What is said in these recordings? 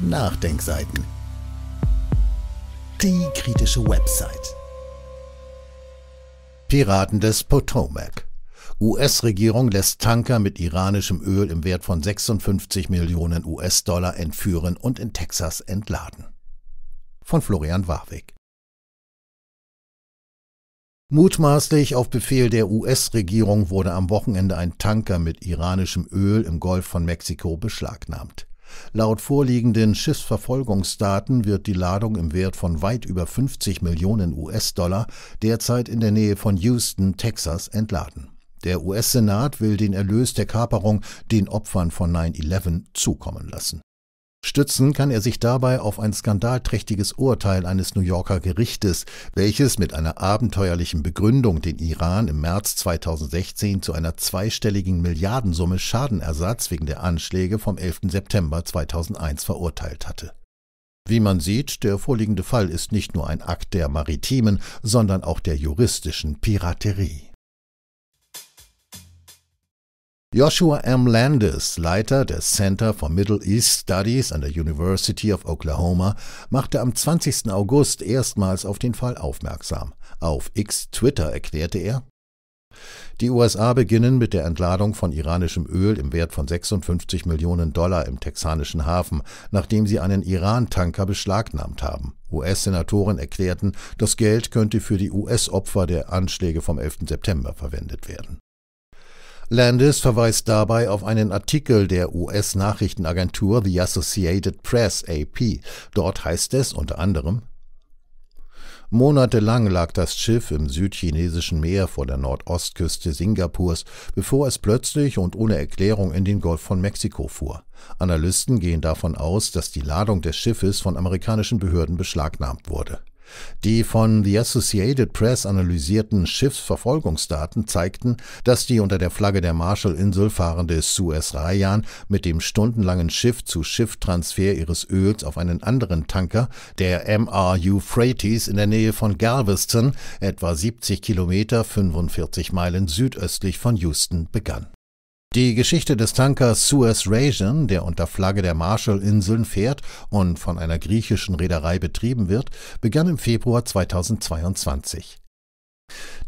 Nachdenkseiten. Die kritische Website. Piraten des Potomac. US-Regierung lässt Tanker mit iranischem Öl im Wert von 56 Millionen US-Dollar entführen und in Texas entladen. Von Florian Warwick. Mutmaßlich auf Befehl der US-Regierung wurde am Wochenende ein Tanker mit iranischem Öl im Golf von Mexiko beschlagnahmt. Laut vorliegenden Schiffsverfolgungsdaten wird die Ladung im Wert von weit über 50 Millionen US-Dollar derzeit in der Nähe von Houston, Texas entladen. Der US-Senat will den Erlös der Kaperung den Opfern von 9-11 zukommen lassen stützen kann er sich dabei auf ein skandalträchtiges Urteil eines New Yorker Gerichtes, welches mit einer abenteuerlichen Begründung den Iran im März 2016 zu einer zweistelligen Milliardensumme Schadenersatz wegen der Anschläge vom 11. September 2001 verurteilt hatte. Wie man sieht, der vorliegende Fall ist nicht nur ein Akt der maritimen, sondern auch der juristischen Piraterie. Joshua M. Landis, Leiter des Center for Middle East Studies an der University of Oklahoma, machte am 20. August erstmals auf den Fall aufmerksam. Auf X Twitter erklärte er, die USA beginnen mit der Entladung von iranischem Öl im Wert von 56 Millionen Dollar im texanischen Hafen, nachdem sie einen Iran-Tanker beschlagnahmt haben. US-Senatoren erklärten, das Geld könnte für die US-Opfer der Anschläge vom 11. September verwendet werden. Landis verweist dabei auf einen Artikel der US-Nachrichtenagentur The Associated Press AP. Dort heißt es unter anderem Monatelang lag das Schiff im südchinesischen Meer vor der Nordostküste Singapurs, bevor es plötzlich und ohne Erklärung in den Golf von Mexiko fuhr. Analysten gehen davon aus, dass die Ladung des Schiffes von amerikanischen Behörden beschlagnahmt wurde. Die von The Associated Press analysierten Schiffsverfolgungsdaten zeigten, dass die unter der Flagge der Marshallinsel fahrende Suez Rayan mit dem stundenlangen Schiff-zu-Schiff-Transfer ihres Öls auf einen anderen Tanker, der MR Euphrates in der Nähe von Galveston, etwa 70 Kilometer 45 Meilen südöstlich von Houston, begann. Die Geschichte des Tankers Suez Rasian, der unter Flagge der Marshallinseln fährt und von einer griechischen Reederei betrieben wird, begann im Februar 2022.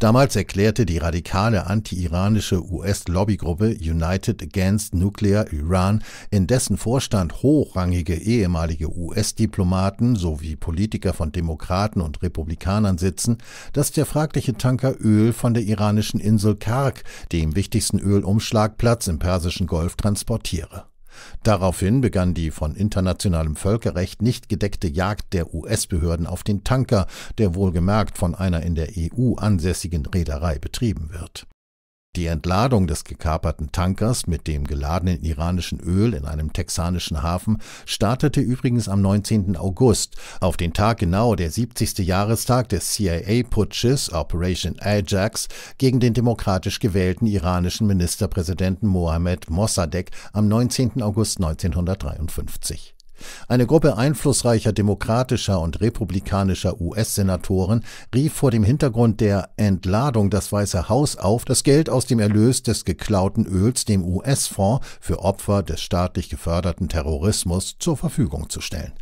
Damals erklärte die radikale anti-iranische US-Lobbygruppe United Against Nuclear Iran, in dessen Vorstand hochrangige ehemalige US-Diplomaten sowie Politiker von Demokraten und Republikanern sitzen, dass der fragliche Tanker Öl von der iranischen Insel Karg, dem wichtigsten Ölumschlagplatz im Persischen Golf, transportiere Daraufhin begann die von internationalem Völkerrecht nicht gedeckte Jagd der US-Behörden auf den Tanker, der wohlgemerkt von einer in der EU ansässigen Reederei betrieben wird. Die Entladung des gekaperten Tankers mit dem geladenen iranischen Öl in einem texanischen Hafen startete übrigens am 19. August, auf den Tag genau der 70. Jahrestag des CIA-Putsches Operation Ajax gegen den demokratisch gewählten iranischen Ministerpräsidenten Mohammed Mossadegh am 19. August 1953. Eine Gruppe einflussreicher demokratischer und republikanischer US-Senatoren rief vor dem Hintergrund der Entladung das Weiße Haus auf, das Geld aus dem Erlös des geklauten Öls dem US-Fonds für Opfer des staatlich geförderten Terrorismus zur Verfügung zu stellen.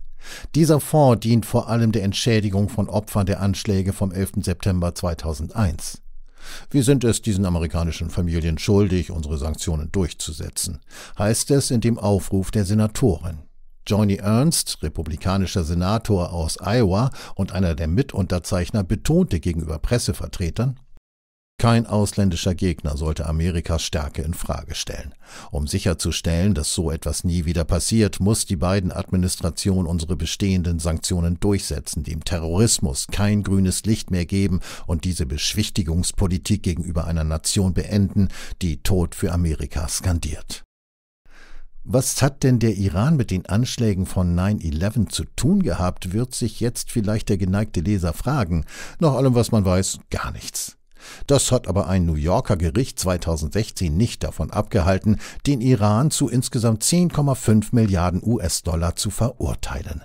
Dieser Fonds dient vor allem der Entschädigung von Opfern der Anschläge vom 11. September 2001. Wir sind es diesen amerikanischen Familien schuldig, unsere Sanktionen durchzusetzen, heißt es in dem Aufruf der Senatorin. Johnny Ernst, republikanischer Senator aus Iowa und einer der Mitunterzeichner, betonte gegenüber Pressevertretern, kein ausländischer Gegner sollte Amerikas Stärke in Frage stellen. Um sicherzustellen, dass so etwas nie wieder passiert, muss die beiden Administration unsere bestehenden Sanktionen durchsetzen, dem Terrorismus kein grünes Licht mehr geben und diese Beschwichtigungspolitik gegenüber einer Nation beenden, die Tod für Amerika skandiert. Was hat denn der Iran mit den Anschlägen von 9-11 zu tun gehabt, wird sich jetzt vielleicht der geneigte Leser fragen. Nach allem, was man weiß, gar nichts. Das hat aber ein New Yorker Gericht 2016 nicht davon abgehalten, den Iran zu insgesamt 10,5 Milliarden US-Dollar zu verurteilen.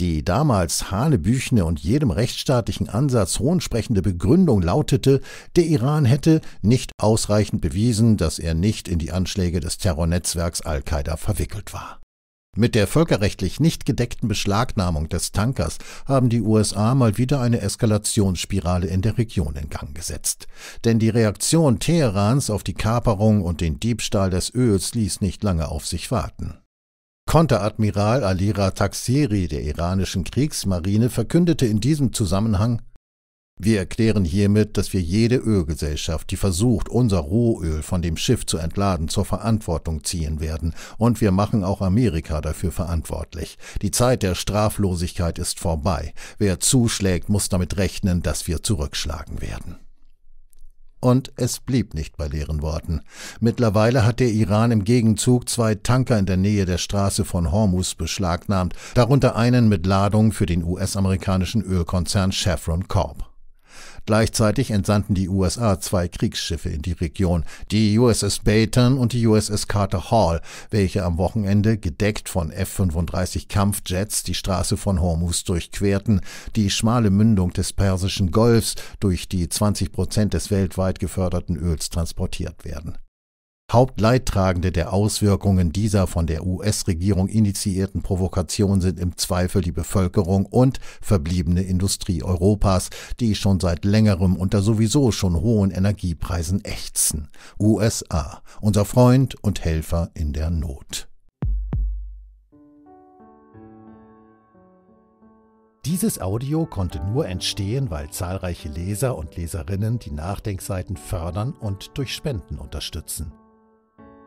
Die damals hanebüchene und jedem rechtsstaatlichen Ansatz hohnsprechende Begründung lautete, der Iran hätte nicht ausreichend bewiesen, dass er nicht in die Anschläge des Terrornetzwerks Al-Qaida verwickelt war. Mit der völkerrechtlich nicht gedeckten Beschlagnahmung des Tankers haben die USA mal wieder eine Eskalationsspirale in der Region in Gang gesetzt. Denn die Reaktion Teherans auf die Kaperung und den Diebstahl des Öls ließ nicht lange auf sich warten. Konteradmiral Alira Taksiri der iranischen Kriegsmarine verkündete in diesem Zusammenhang, wir erklären hiermit, dass wir jede Ölgesellschaft, die versucht, unser Rohöl von dem Schiff zu entladen, zur Verantwortung ziehen werden, und wir machen auch Amerika dafür verantwortlich. Die Zeit der Straflosigkeit ist vorbei. Wer zuschlägt, muss damit rechnen, dass wir zurückschlagen werden. Und es blieb nicht bei leeren Worten. Mittlerweile hat der Iran im Gegenzug zwei Tanker in der Nähe der Straße von Hormuz beschlagnahmt, darunter einen mit Ladung für den US-amerikanischen Ölkonzern Chevron Corp. Gleichzeitig entsandten die USA zwei Kriegsschiffe in die Region, die USS Baton und die USS Carter Hall, welche am Wochenende gedeckt von F-35 Kampfjets die Straße von Hormuz durchquerten, die schmale Mündung des Persischen Golfs durch die 20 Prozent des weltweit geförderten Öls transportiert werden. Hauptleidtragende der Auswirkungen dieser von der US-Regierung initiierten Provokation sind im Zweifel die Bevölkerung und verbliebene Industrie Europas, die schon seit längerem unter sowieso schon hohen Energiepreisen ächzen. USA, unser Freund und Helfer in der Not. Dieses Audio konnte nur entstehen, weil zahlreiche Leser und Leserinnen die Nachdenkseiten fördern und durch Spenden unterstützen.